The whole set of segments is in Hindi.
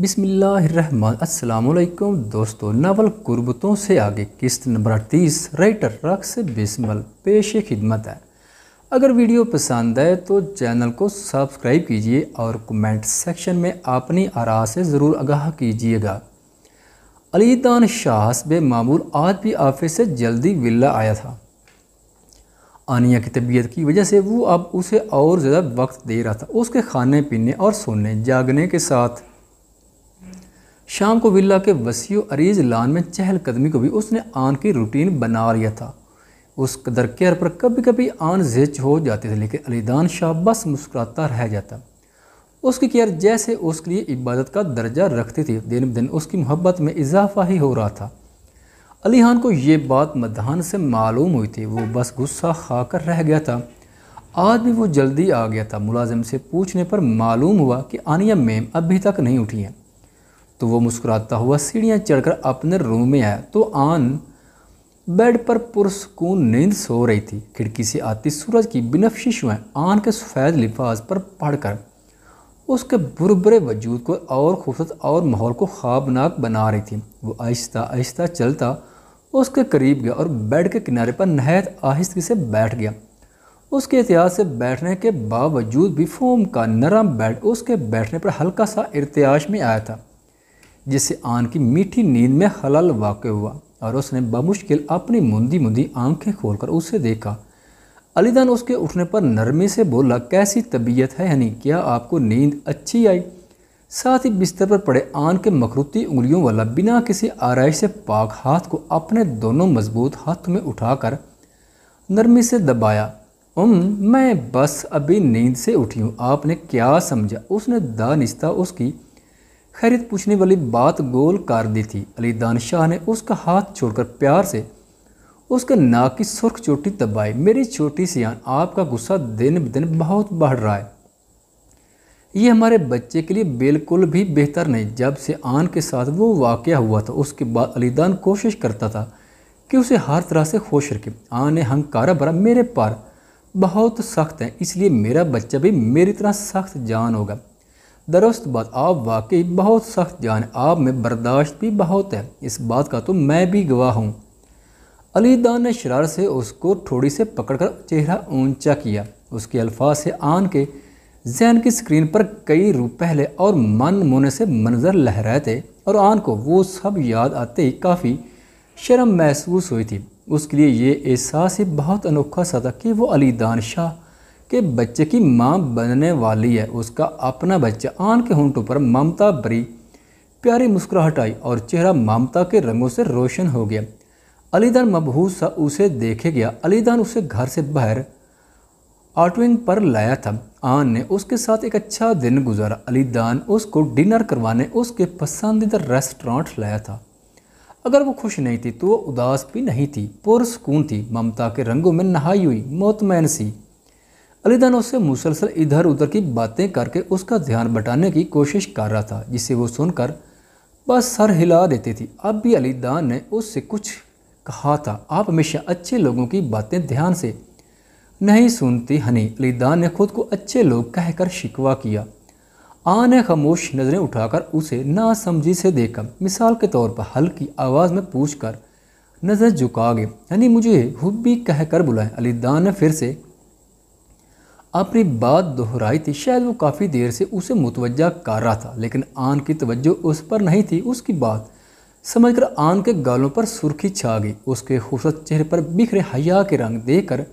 बिसमीम् दोस्तों नवल कुर्बतों से आगे किस्त नंबर तीस राइटर रक्स बिस्मल पेश खिदमत है अगर वीडियो पसंद आए तो चैनल को सब्सक्राइब कीजिए और कमेंट सेक्शन में अपनी आरा से ज़रूर आगाह कीजिएगा अली दान शाह मामूल आज भी ऑफिस से जल्दी विला आया था आनिया की तबीयत की वजह से वो अब उसे और ज़्यादा वक्त दे रहा था उसके खाने पीने और सोने जागने के साथ शाम को विला के वसीओ अरीज लान में चहलकदमी को भी उसने आन की रूटीन बना लिया था उस कदर केयर पर कभी कभी आन जिच हो जाते थे लेकिन अलीदान शाह बस मुस्कुराता रह जाता उसकी केयर जैसे उसके लिए इबादत का दर्जा रखती थी दिन दिन उसकी मोहब्बत में इजाफा ही हो रहा था अली खान को ये बात मदहान से मालूम हुई थी वो बस गुस्सा खाकर रह गया था आज भी वो जल्दी आ गया था मुलाजिम से पूछने पर मालूम हुआ कि आनिया मेम अभी तक नहीं उठी हैं तो वो मुस्कुराता हुआ सीढ़ियाँ चढ़कर अपने रूम में आया तो आन बेड पर पुरसकून नींद सो रही थी खिड़की से आती सूरज की बिनफशी शुएँ आन के सफ़ेद लिफाज पर पढ़कर उसके बुरबरे वजूद को और खूबसूरत और माहौल को ख्वाबनाक बना रही थी वो आहिस्ता आहिस्ता चलता उसके करीब गया और बेड के किनारे पर नहायत आहिस्तगी से बैठ गया उसके एहतियात से बैठने के बावजूद भी फोम का नरम बेड उसके बैठने पर हल्का सा इरतियाश में आया था जिससे आन की मीठी नींद में हलल वाक़ हुआ और उसने बमुश्किल अपनी मुंदी मुंदी आंखें खोलकर उसे देखा अलीदान उसके उठने पर नरमी से बोला कैसी तबीयत है यानी क्या आपको नींद अच्छी आई साथ ही बिस्तर पर पड़े आन के मकरूती उंगलियों वाला बिना किसी आरइश से पाक हाथ को अपने दोनों मजबूत हाथ में उठाकर नरमी से दबाया उम मैं बस अभी नींद से उठी हूँ आपने क्या समझा उसने दानिश्ता उसकी खैरियत पूछने वाली बात गोल कर दी थी अली दानशाह ने उसका हाथ छोड़कर प्यार से उसके नाक की सुर्ख चोटी दबाई मेरी छोटी सियान आपका गुस्सा दिन ब दिन बहुत बढ़ रहा है ये हमारे बच्चे के लिए बिल्कुल भी बेहतर नहीं जब से आन के साथ वो वाक़ हुआ था उसके बाद अलीदान कोशिश करता था कि उसे हर तरह से खुश रखे आन ने हंकारा भरा मेरे पार बहुत सख्त है इसलिए मेरा बच्चा भी मेरी तरह सख्त जान होगा दरुस्त बात आप वाकई बहुत सख्त जान आप में बर्दाश्त भी बहुत है इस बात का तो मैं भी गवाह हूँ अली दान ने शरार से उसको थोड़ी से पकड़कर चेहरा ऊंचा किया उसके अल्फाज से आन के जहन की स्क्रीन पर कई रूप पहले और मन मोने से मंजर लहराए थे और आन को वो सब याद आते ही काफ़ी शर्म महसूस हुई थी उसके लिए ये एहसास ही बहुत अनोखा सा था कि वो अली दान शाह कि बच्चे की माँ बनने वाली है उसका अपना बच्चा आन के होंठों पर ममता भरी प्यारी मुस्कुराहट आई और चेहरा ममता के रंगों से रोशन हो गया अलीदान मबहूस सा उसे देखे गया अलीदान उसे घर से बाहर आटविंग पर लाया था आन ने उसके साथ एक अच्छा दिन गुजारा अलीदान उसको डिनर करवाने उसके पसंदीदा रेस्टोरेंट लाया था अगर वो खुश नहीं थी तो वो उदास भी नहीं थी पुरसकून थी ममता के रंगों में नहाई हुई मोतमैन सी अलीदान उससे मुसलसल इधर उधर की बातें करके उसका ध्यान बटाने की कोशिश कर रहा था जिसे वो सुनकर बस सर हिला देती थी अब भी अलीदान ने उससे कुछ कहा था आप हमेशा अच्छे लोगों की बातें ध्यान से नहीं सुनती हनी अलीदान ने खुद को अच्छे लोग कहकर शिकवा किया आ ने खामोश नज़रें उठाकर उसे नासमझी से देखा मिसाल के तौर पर हल्की आवाज़ में पूछ कर नज़र झुका गए यानी मुझे हुब्बी कहकर बुलाएं अलीदान ने फिर से अपनी बात दोहराई थी शायद वो काफ़ी देर से उसे मुतवजा कर रहा था लेकिन आन की तवज्जो उस पर नहीं थी उसकी बात समझकर आन के गालों पर सुर्खी छा गई उसके खूबसूरत चेहरे पर बिखरे हया के रंग देकर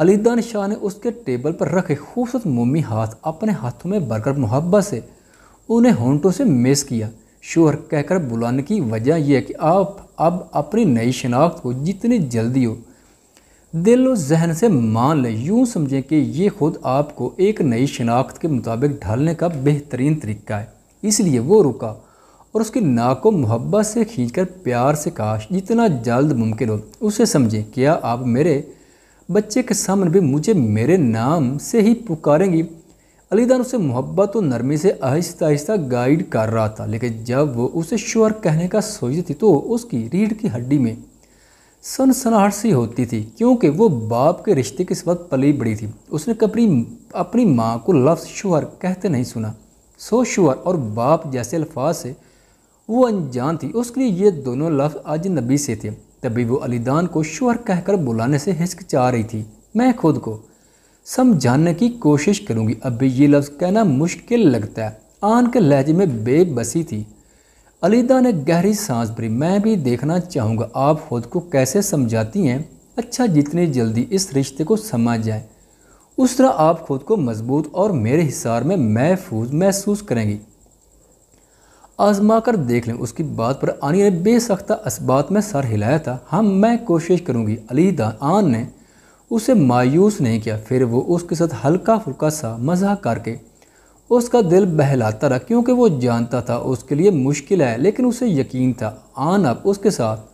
अलीदान शाह ने उसके टेबल पर रखे खूबसूरत मम्मी हाथ अपने हाथों में भरकर मोहब्बत से उन्हें होंटों से मेस किया शोहर कहकर बुलाने की वजह यह कि आप अब अपनी नई शिनाख्त को जितनी जल्दी हो दिल और जहन से मान लें यूँ समझें कि ये खुद आपको एक नई शिनाख्त के मुताबिक ढालने का बेहतरीन तरीका है इसलिए वो रुका और उसकी नाक को मोहब्बत से खींचकर प्यार से काश जितना जल्द मुमकिन हो उसे समझें क्या आप मेरे बच्चे के सामने भी मुझे मेरे नाम से ही पुकारेंगी अलीदान उसे मोहब्बत और नरमी से आहिस्ता आहिस्ता गाइड कर रहा था लेकिन जब वो उसे शोर कहने का सोचती थी तो उसकी रीढ़ की हड्डी में सनसनाहट सी होती थी क्योंकि वो बाप के रिश्ते के वक्त पली बड़ी थी उसने अपनी अपनी माँ को लफ्ज़ शुहर कहते नहीं सुना सो शुहर और बाप जैसे अल्फाज से वो अनजान थी उसके लिए ये दोनों लफ्ज़ आज नबी से थे तभी वो अलीदान को शुहर कहकर बुलाने से हिचकिचा रही थी मैं खुद को समझाने की कोशिश करूँगी अभी ये लफ्ज़ कहना मुश्किल लगता है आन के लहजे में बेबसी थी अलीदा ने गहरी सांस भरी मैं भी देखना चाहूँगा आप खुद को कैसे समझाती हैं अच्छा जितनी जल्दी इस रिश्ते को समझ जाए उस तरह आप खुद को मजबूत और मेरे हिसार में महफूज महसूस करेंगी आजमा कर देख लें उसकी बात पर आनी ने बेसख्ता इस्बात में सर हिलाया था हम हाँ, मैं कोशिश करूँगी अलीदा आन ने उसे मायूस नहीं किया फिर वो उसके साथ हल्का फुल्का सा मजाक करके उसका दिल बहलाता रहा क्योंकि वो जानता था उसके लिए मुश्किल है लेकिन उसे यकीन था आन अब उसके साथ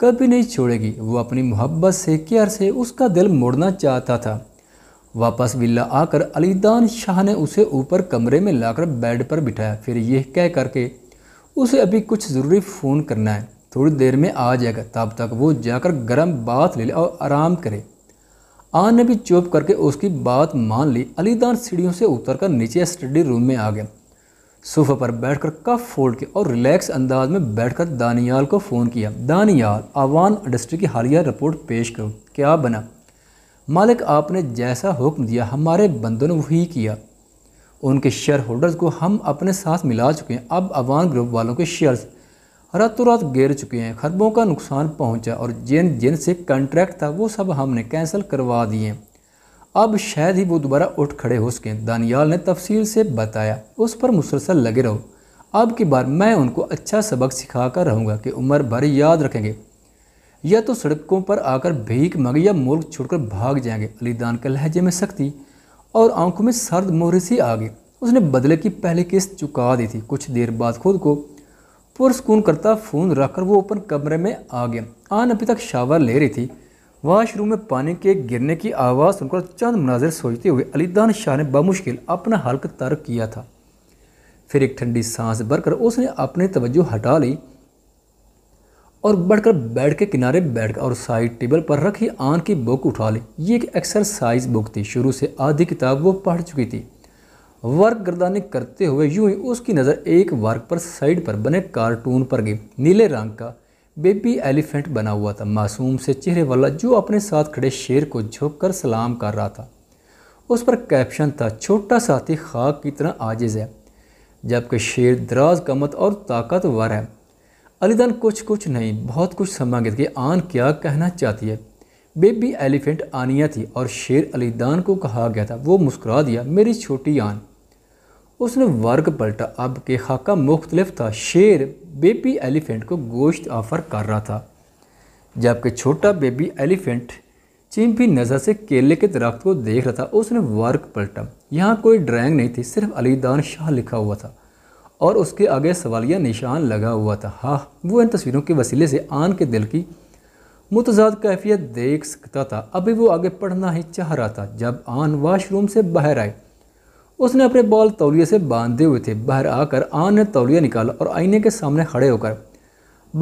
कभी नहीं छोड़ेगी वो अपनी मोहब्बत से केयर से उसका दिल मोड़ना चाहता था वापस विला आकर अलीदान शाह ने उसे ऊपर कमरे में लाकर बेड पर बिठाया फिर यह कह करके उसे अभी कुछ ज़रूरी फ़ोन करना है थोड़ी देर में आ जाएगा तब तक वो जाकर गर्म बात ले ले और आराम करे आन ने भी चुप करके उसकी बात मान ली अलीदान सीढ़ियों से उतरकर नीचे स्टडी रूम में आ गया सोफा पर बैठकर कप फोल्ड किया और रिलैक्स अंदाज में बैठकर दानियाल को फ़ोन किया दानियाल आवान इंडस्ट्री की हालिया रिपोर्ट पेश करो क्या बना मालिक आपने जैसा हुक्म दिया हमारे बंदों ने वही किया उनके शेयर होल्डर्स को हम अपने साथ मिला चुके हैं अब अवान ग्रुप वालों के शेयर्स रातों रात गिर चुके हैं खरबों का नुकसान पहुंचा और जिन जिन से कॉन्ट्रैक्ट था वो सब हमने कैंसिल करवा दिए अब शायद ही वो दोबारा उठ खड़े हो सकें दानियाल ने तफसील से बताया उस पर मुसलसल लगे रहो अब की बार मैं उनको अच्छा सबक सिखा कर रहूँगा कि उम्र भर याद रखेंगे या तो सड़कों पर आकर भीख मग या मुल्क छोड़कर भाग जाएंगे अलीदान के लहजे में सख्ती और आंखों में सर्द मोहरे सी आ गई उसने बदले की पहली किस्त चुका दी थी कुछ देर बाद खुद को पुरस्कून करता फ़ोन रखकर वो ओपन कमरे में आ गया आन अभी तक शावर ले रही थी वाशरूम में पानी के गिरने की आवाज़ सुनकर चंद मनाजिर सोचते हुए अलीदान शाह ने बमुश्किल अपना हल्क तर्क किया था फिर एक ठंडी सांस भरकर उसने अपनी तवज्जो हटा ली और बढ़कर बैठ के किनारे बैठ और साइड टेबल पर रखी आन की बुक उठा ली ये एक एक्सरसाइज बुक थी शुरू से आधी किताब वो पढ़ चुकी थी वर्क गर्दानी करते हुए यूं ही उसकी नज़र एक वर्क पर साइड पर बने कार्टून पर गई नीले रंग का बेबी एलिफेंट बना हुआ था मासूम से चेहरे वाला जो अपने साथ खड़े शेर को झुक कर सलाम कर रहा था उस पर कैप्शन था छोटा साथी खाक की तरह आजिज़ है जबकि शेर दराज कमत और ताकतवर है अलीदान कुछ कुछ नहीं बहुत कुछ समझ कि आन क्या कहना चाहती है बेबी एलिफेंट आनिया थी और शेर अलीदान को कहा गया था वो मुस्कुरा दिया मेरी छोटी आन उसने वर्ग पलटा अब के खाका मुख्तलफ था शेर बेबी एलिफेंट को गोश्त ऑफ़र कर रहा था जबकि छोटा बेबी एलिफेंट चिंपी नज़र से केले के दरख्त को देख रहा था उसने वर्क पलटा यहाँ कोई ड्राइंग नहीं थी सिर्फ अलीदान शाह लिखा हुआ था और उसके आगे सवालिया निशान लगा हुआ था हाँ वो इन तस्वीरों के वसीले से आन के दिल की मुतजाद कैफियत देख सकता था अभी वो आगे पढ़ना ही चाह रहा था जब आन वाशरूम से बाहर आए उसने अपने बाल तौलिए से बांधे हुए थे बाहर आकर आन ने तौलिया निकाला और आईने के सामने खड़े होकर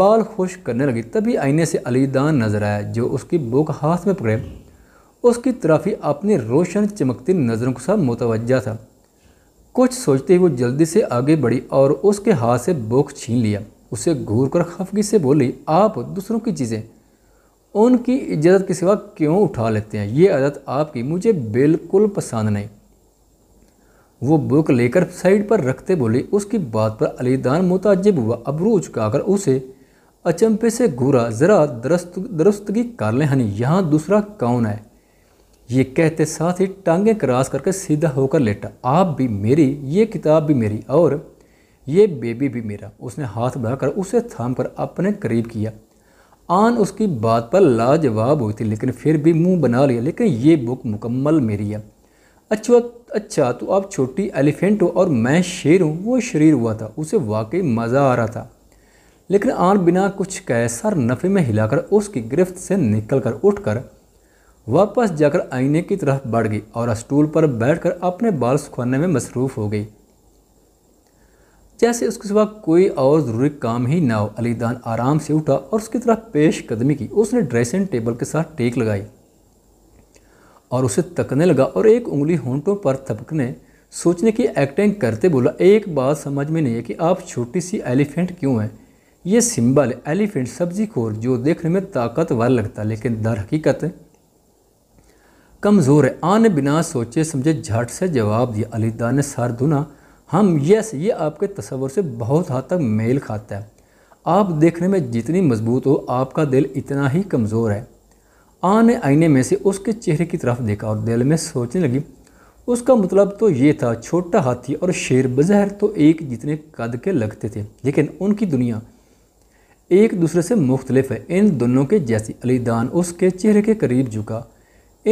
बाल खुश करने लगी तभी आईने से अलीदान नजर आया जो उसकी बुक हाथ में पकड़े उसकी ही अपनी रोशन चमकती नज़रों के साथ मुतवजा था कुछ सोचते ही वो जल्दी से आगे बढ़ी और उसके हाथ से बुक छीन लिया उसे घूर कर खफगी से बोली आप दूसरों की चीज़ें उनकी इज्जत के सिवा क्यों उठा लेते हैं ये आदत आपकी मुझे बिल्कुल पसंद नहीं वो बुक लेकर साइड पर रखते बोले उसकी बात पर अलीदान मुताजिब हुआ अबरू उचकाकर उसे अचंपे से घूरा ज़रा दरस्त दरुस्तगी कर ले हनी यहाँ दूसरा कौन है ये कहते साथ ही टांगें क्रॉस करके सीधा होकर लेटा आप भी मेरी ये किताब भी मेरी और ये बेबी भी मेरा उसने हाथ बढ़ाकर उसे थाम कर अपने करीब किया आन उसकी बात पर लाजवाब हुई थी लेकिन फिर भी मुंह बना लिया लेकिन ये बुक मुकम्मल मेरी है अच्छा अच्छा तो आप छोटी एलिफेंट हो और मैं शेर हूँ वो शरीर हुआ था उसे वाकई मज़ा आ रहा था लेकिन आन बिना कुछ कहे सर नफ़े में हिलाकर उसकी गिरफ्त से निकल कर उठ कर वापस जाकर आईने की तरफ बढ़ गई और स्टूल पर बैठकर अपने बाल सुखाने में मसरूफ़ हो गई जैसे उसके सिवा कोई और ज़रूरी काम ही ना हो अलीदान आराम से उठा और उसकी तरफ पेश कदमी की उसने ड्रेसिंग टेबल के साथ टेक लगाई और उसे तकने लगा और एक उंगली होंठों पर थपकने सोचने की एक्टिंग करते बोला एक बात समझ में नहीं है कि आप छोटी सी एलिफेंट क्यों हैं ये सिंबल एलिफेंट सब्जी खोर जो देखने में ताकतवर लगता लेकिन दर हकीकत कमज़ोर है आन बिना सोचे समझे झट से जवाब दिया अलीदा ने सर धुना हम यस ये आपके तस्वर से बहुत हद तक मेल खाता है आप देखने में जितनी मजबूत हो आपका दिल इतना ही कमज़ोर है आन ने आईने में से उसके चेहरे की तरफ देखा और दिल में सोचने लगी उसका मतलब तो ये था छोटा हाथी और शेर बज़हर तो एक जितने कद के लगते थे लेकिन उनकी दुनिया एक दूसरे से मुख्तलिफ है इन दोनों के जैसी अलीदान उसके चेहरे के करीब झुका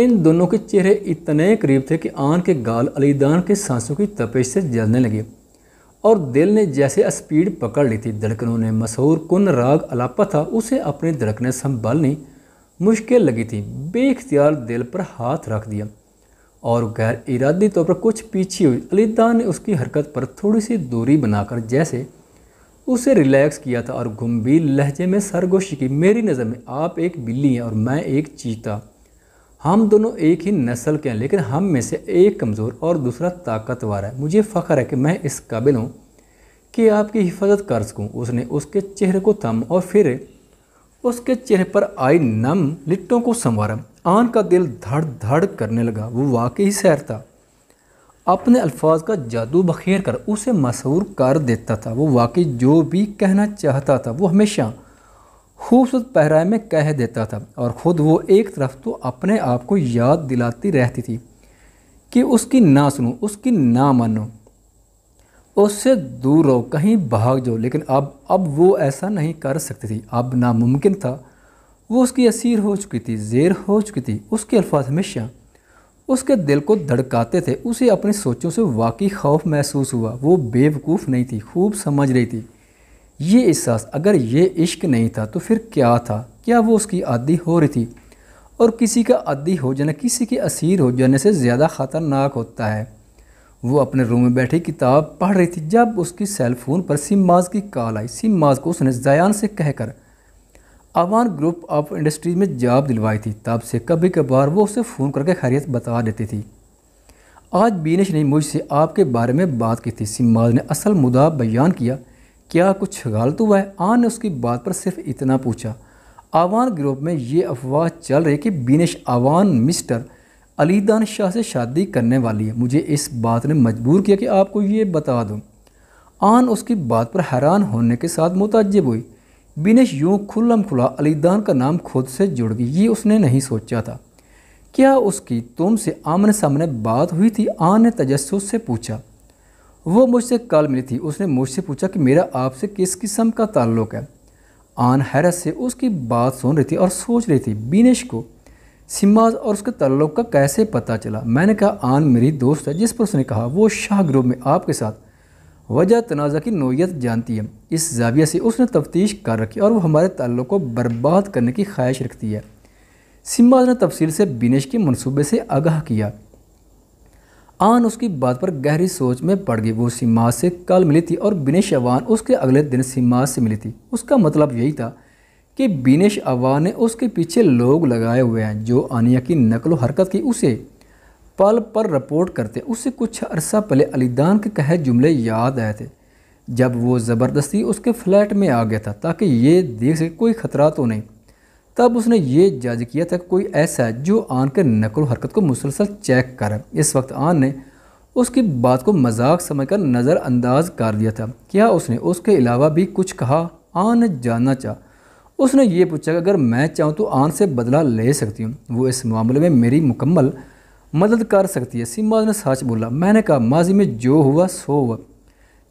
इन दोनों के चेहरे इतने करीब थे कि आन के गाल अलीदान के सांसों की तपेश से जलने लगे और दिल ने जैसे स्पीड पकड़ ली थी धड़कनों ने मशहूर कुन राग अलापा था उसे अपने धड़कने संभाल नहीं मुश्किल लगी थी बेख्तियार दिल पर हाथ रख दिया और गैर इरादी तौर पर कुछ पीछे हुई अलीदा ने उसकी हरकत पर थोड़ी सी दूरी बनाकर जैसे उसे रिलैक्स किया था और गंभीर लहजे में सरगोशी की मेरी नज़र में आप एक बिल्ली हैं और मैं एक चीता हम दोनों एक ही नस्ल के हैं लेकिन हम में से एक कमज़ोर और दूसरा ताकतवर है मुझे फ़ख्र है कि मैं इस काबिल हूँ कि आपकी हिफाजत कर सकूँ उसने उसके चेहरे को थम और फिर उसके चेहरे पर आई नम लिट्टों को संवारा आन का दिल धड़ धड़ करने लगा वो वाकई ही सैर था अपने अल्फाज का जादू बखेर कर उसे मशहूर कर देता था वो वाकई जो भी कहना चाहता था वो हमेशा खूबसूरत पहराए में कह देता था और ख़ुद वो एक तरफ तो अपने आप को याद दिलाती रहती थी कि उसकी ना सुनो उसकी ना मानो उससे दूर रहो कहीं भाग जाओ लेकिन अब अब वो ऐसा नहीं कर सकती थी अब नामुमकिन था वो उसकी असीर हो चुकी थी जेर हो चुकी थी उसके अल्फाज हमेशा उसके दिल को धड़काते थे उसे अपनी सोचों से वाकई खौफ महसूस हुआ वो बेवकूफ़ नहीं थी खूब समझ रही थी ये एहसास अगर ये इश्क नहीं था तो फिर क्या था क्या वो उसकी आदि हो रही थी और किसी का आदि हो जाना किसी के असीर हो जाने से ज़्यादा ख़तरनाक होता है वो अपने रूम में बैठी किताब पढ़ रही थी जब उसकी सेल फोन पर सिमाज की कॉल आई सिमाज को उसने जयान से कहकर अवान ग्रुप ऑफ इंडस्ट्रीज में जॉब दिलवाई थी तब से कभी कभार वो उसे फ़ोन करके खैरियत बता देती थी आज बीनेश ने मुझसे आपके बारे में बात की थी सिमाज ने असल मुद्दा बयान किया क्या कुछ गलत हुआ है आन ने उसकी बात पर सिर्फ इतना पूछा आवान ग्रुप में ये अफवाह चल रही कि बीनेश आवान मिस्टर अली दान शाह से शादी करने वाली है मुझे इस बात ने मजबूर किया कि आपको ये बता दूँ आन उसकी बात पर हैरान होने के साथ मुतजब हुई बिनेश यूँ खुल्लम खुला अलीदान का नाम खुद से जुड़ गई ये उसने नहीं सोचा था क्या उसकी तुम से आमने सामने बात हुई थी आन ने तजस्स से पूछा वो मुझसे कल मिली थी उसने मुझसे पूछा कि मेरा आपसे किस किस्म का ताल्लुक़ है आन हैरत से उसकी बात सुन रही थी और सोच रही थी बिनेश को सिम्माज और उसके तल्लुक का कैसे पता चला मैंने कहा आन मेरी दोस्त है जिस पर उसने कहा वो शाह ग्रुप में आपके साथ वजह तनाज़ा की नोयत जानती है इस जाविये से उसने तफ्तीश कर रखी और वो हमारे तल्लु को बर्बाद करने की ख्वाहिश रखती है सिम्बाज ने तफसील से बिनेश के मनसूबे से आगाह किया आन उसकी बात पर गहरी सोच में पड़ गई वो सिम्बाज से कल मिली थी और बिनेश अवान उसके अगले दिन सिम्बाज से मिली थी उसका मतलब यही था कि बिनेश अवार ने उसके पीछे लोग लगाए हुए हैं जो आनिया की नकल हरकत की उसे पल पर रिपोर्ट करते उससे कुछ अरसा पहले अलीदान के कहे जुमले याद आए थे जब वो ज़बरदस्ती उसके फ्लैट में आ गया था ताकि ये देख सके कोई ख़तरा तो नहीं तब उसने ये जज किया था कोई ऐसा है जो आन के नकल हरकत को मुसलसल चेक कर इस वक्त आन ने उसकी बात को मजाक समझ कर नज़रअंदाज कर दिया था क्या उसने उसके अलावा भी कुछ कहा आन जानना चाह उसने ये पूछा कि अगर मैं चाहूँ तो आन से बदला ले सकती हूँ वो इस मामले में मेरी मुकम्मल मदद कर सकती है सीमाज ने सच बोला मैंने कहा माजी में जो हुआ सो हुआ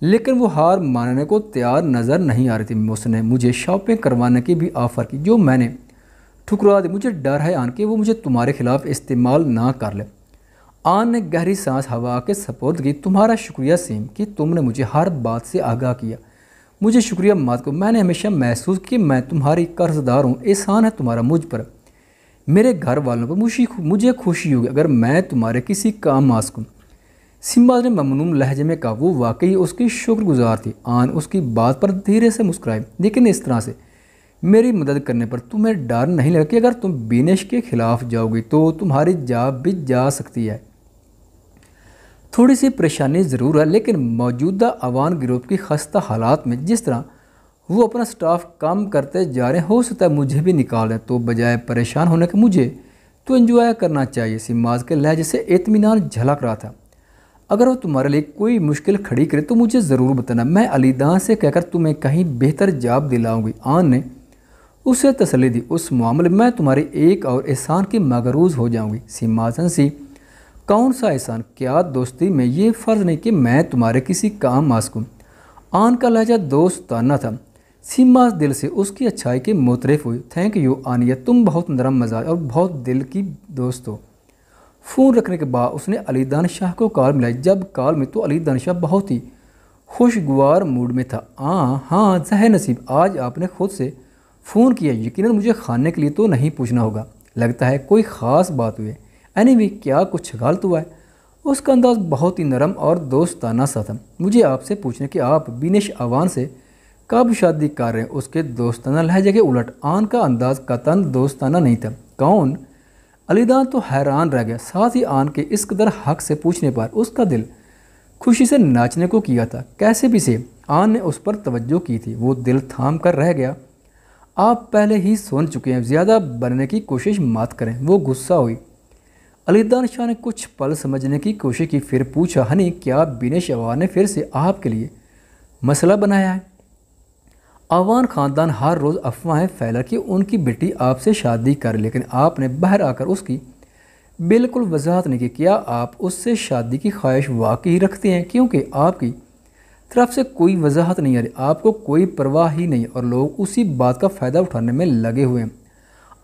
लेकिन वो हार मानने को तैयार नज़र नहीं आ रही थी उसने मुझे शॉपिंग करवाने की भी ऑफ़र की जो मैंने ठुकरा दी मुझे डर है आन के वो मुझे तुम्हारे खिलाफ इस्तेमाल ना कर ले आन ने गहरी सांस हवा के सपोर्ट की तुम्हारा शुक्रिया सीम कि तुमने मुझे हर बात से आगाह किया मुझे शुक्रिया मत को मैंने हमेशा महसूस कि मैं तुम्हारी कर्जदार हूँ एहसान है तुम्हारा मुझ पर मेरे घर वालों पर मुझे मुझे खुशी होगी अगर मैं तुम्हारे किसी काम आ सकूँ सिम्बा ने ममनूम लहजे में कहा वो वाकई उसकी शुक्रगुजार थी आन उसकी बात पर धीरे से मुस्कुराए लेकिन इस तरह से मेरी मदद करने पर तुम्हें डर नहीं लगा कि अगर तुम बिनेश के खिलाफ जाओगे तो तुम्हारी जाब भी जा सकती है थोड़ी सी परेशानी ज़रूर है लेकिन मौजूदा अवान ग्रुप की खस्ता हालात में जिस तरह वो अपना स्टाफ कम करते जा रहे हो सकता है मुझे भी निकाल दें तो बजाय परेशान होने के मुझे तो इन्जॉय करना चाहिए सिमाज के लहजे से इतमान झलक रहा था अगर वो तुम्हारे लिए कोई मुश्किल खड़ी करे तो मुझे ज़रूर बताना मैं अलीदान से कहकर तुम्हें कहीं बेहतर जवाब दिलाऊंगी आन ने उसे तसली दी उस मामले में तुम्हारे एक और एहसान की मगरूज हो जाऊंगी सीमाजन सी कौन सा एहसान क्या दोस्ती में ये फ़र्ज नहीं कि मैं तुम्हारे किसी काम मास्क हूँ आन का लहजा दोस्ताना था सीमा दिल से उसकी अच्छाई के मोतरफ हुई थैंक यू आनिया तुम बहुत नरम मजाज और बहुत दिल की दोस्त हो फ़ोन रखने के बाद उसने अली दान शाह को कॉल मिलाई जब कॉल में तो अली दान शाह बहुत ही खुशगवार मूड में था हाँ हाँ जह नसीब आज आपने खुद से फ़ोन किया यकीनन मुझे खाने के लिए तो नहीं पूछना होगा लगता है कोई ख़ास बात हुई एनी वी क्या कुछ गलत हुआ है उसका अंदाज़ बहुत ही नरम और दोस्ताना सा था मुझे आपसे पूछना कि आप बिनिश आवान से कब शादी कर रहे हैं उसके दोस्ताना लहजे के उलट आन का अंदाज़ कतन दोस्ताना नहीं था कौन अलीदान तो हैरान रह गया साथ ही आन के इस कदर हक से पूछने पर उसका दिल खुशी से नाचने को किया था कैसे भी से आन ने उस पर तवज्जो की थी वो दिल थाम कर रह गया आप पहले ही सुन चुके हैं ज़्यादा बनने की कोशिश मत करें वो गुस्सा हुई अलीदान शाह ने कुछ पल समझने की कोशिश की फिर पूछा हनी क्या बिनेश अवान ने फिर से आपके लिए मसला बनाया है अवान ख़ानदान हर रोज़ अफवाहें फैला कि उनकी बेटी आपसे शादी कर लेकिन आपने बाहर आकर उसकी बिल्कुल वजाहत नहीं की क्या आप उससे शादी की ख्वाहिश वाकई रखते हैं क्योंकि आपकी तरफ से कोई वजाहत नहीं आ रही आपको कोई परवाह ही नहीं और लोग उसी बात का फ़ायदा उठाने में लगे हुए हैं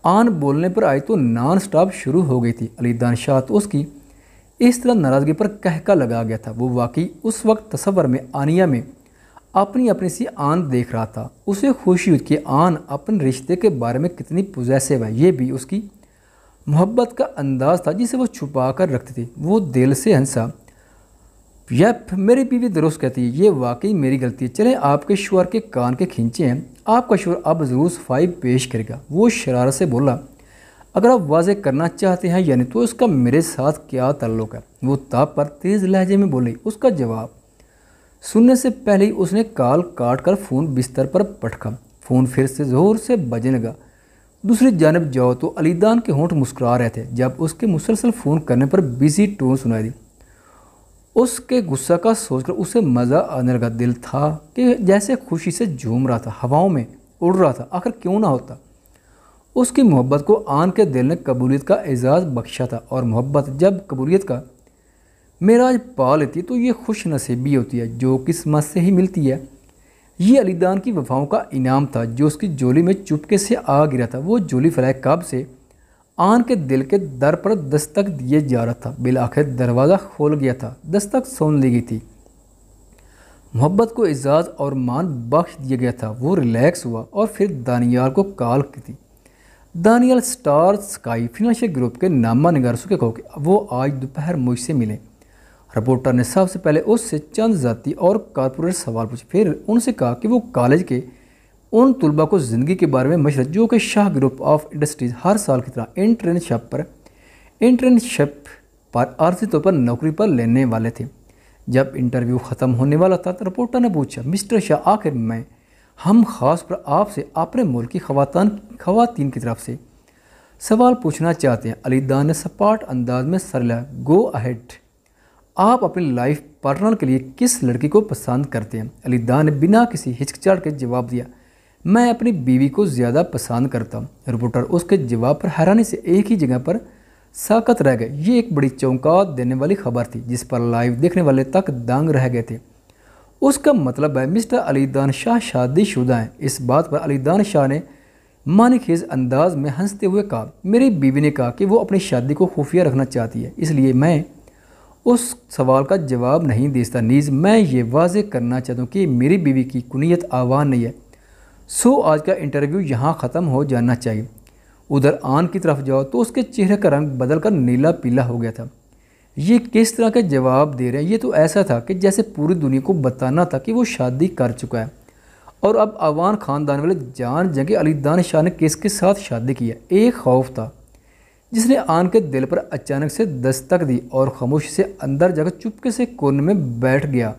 आन बोलने पर आई तो नॉन स्टॉप शुरू हो गई थी अली दानशाह तो उसकी इस तरह नाराज़गी पर कहका लगा गया था वो वाकई उस वक्त तस्वर में आनिया में अपनी अपनी सी आन देख रहा था उसे खुशी हुई कि आन अपने रिश्ते के बारे में कितनी पुजैसे है ये भी उसकी मोहब्बत का अंदाज़ था जिसे वो छुपा कर रखती थी वो दिल से हंसा यप मेरी बीवी दुरुस्त कहती है ये वाकई मेरी गलती है चले आपके शोर के कान के खींचे हैं आपका शोर अब ज़रूर सफाई पेश करेगा वो शरारत से बोला अगर आप वाजह करना चाहते हैं यानी तो इसका मेरे साथ क्या तल्लुक है वो ताप पर तेज़ लहजे में बोली उसका जवाब सुनने से पहले ही उसने काल काट कर फ़ोन बिस्तर पर पटका फ़ोन फिर से ज़ोर से बजने लगा दूसरी जानब जाओ तो अलीदान के होंठ मुस्कुरा रहे थे जब उसके मुसलसल फ़ोन करने पर बिजी टोन सुनाई दी उसके गुस्सा का सोचकर उसे मज़ा आने लगा दिल था कि जैसे खुशी से झूम रहा था हवाओं में उड़ रहा था आखिर क्यों ना होता उसकी मोहब्बत को आन के दिल ने कबूलियत का एजाज़ बख्शा था और मोहब्बत जब कबूलियत का मेराज पा लेती है तो ये खुश नसीबी होती है जो किस्मत से ही मिलती है ये अलीदान की वफाओं का इनाम था जो उसकी जोली में चुपके से आ गिरा था वो जोली फलाए कब से आन के दिल के दर पर दस्तक दिए जा रहा था बिल आखिर दरवाज़ा खोल गया था दस्तक सोन ली गई थी मोहब्बत को एजाज़ और मान बख्श दिया गया था वो रिलैक्स हुआ और फिर दानियाल को कॉल की थी Daniyal star sky financial group के नामा निगार सुखे कहो कि वो आज दोपहर मुझसे मिले रिपोर्टर ने सबसे पहले उससे चंद ज़ाती और कारपोरेट सवाल पूछे फिर उनसे कहा कि वो कॉलेज के उन तलबा को ज़िंदगी के बारे में मशरत जो कि शाह ग्रुप ऑफ इंडस्ट्रीज़ हर साल की तरह इंटर्नशिप पर इंटर्नशिप पर आर्जी तौर पर नौकरी पर लेने वाले थे जब इंटरव्यू ख़त्म होने वाला था तो रिपोर्टर ने पूछा मिस्टर शाह आखिर में हम खास पर आपसे अपने मुल्क की खातन खवातीन की तरफ से सवाल पूछना चाहते हैं अली दान ने सपाट अंदाज में सर लिया गो अहेड आप अपनी लाइफ पार्टनर के लिए किस लड़की को पसंद करते हैं अली दान ने बिना किसी हिचकिचाहट के जवाब दिया मैं अपनी बीवी को ज़्यादा पसंद करता रिपोर्टर उसके जवाब पर हैरानी से एक ही जगह पर साकत रह गए ये एक बड़ी चौंका देने वाली खबर थी जिस पर लाइव देखने वाले तक दंग रह गए थे उसका मतलब है मिस्टर अलीदान शाह शादीशुदा हैं इस बात पर अलीदान शाह ने खेज अंदाज में हंसते हुए कहा मेरी बीवी ने कहा कि वो अपनी शादी को खुफिया रखना चाहती है इसलिए मैं उस सवाल का जवाब नहीं देता नीज़ मैं ये वाज करना चाहता हूँ कि मेरी बीवी की कुनीत आवान नहीं है सो आज का इंटरव्यू यहाँ ख़त्म हो जाना चाहिए उधर आन की तरफ जाओ तो उसके चेहरे का रंग बदल कर नीला पीला हो गया था ये किस तरह के जवाब दे रहे हैं ये तो ऐसा था कि जैसे पूरी दुनिया को बताना था कि वो शादी कर चुका है और अब अवान ख़ानदान वाले जान जंगे अलीदान शाह ने किसके साथ शादी किया एक खौफ था जिसने आन के दिल पर अचानक से दस्तक दी और खामोशी से अंदर जाकर चुपके से कोने में बैठ गया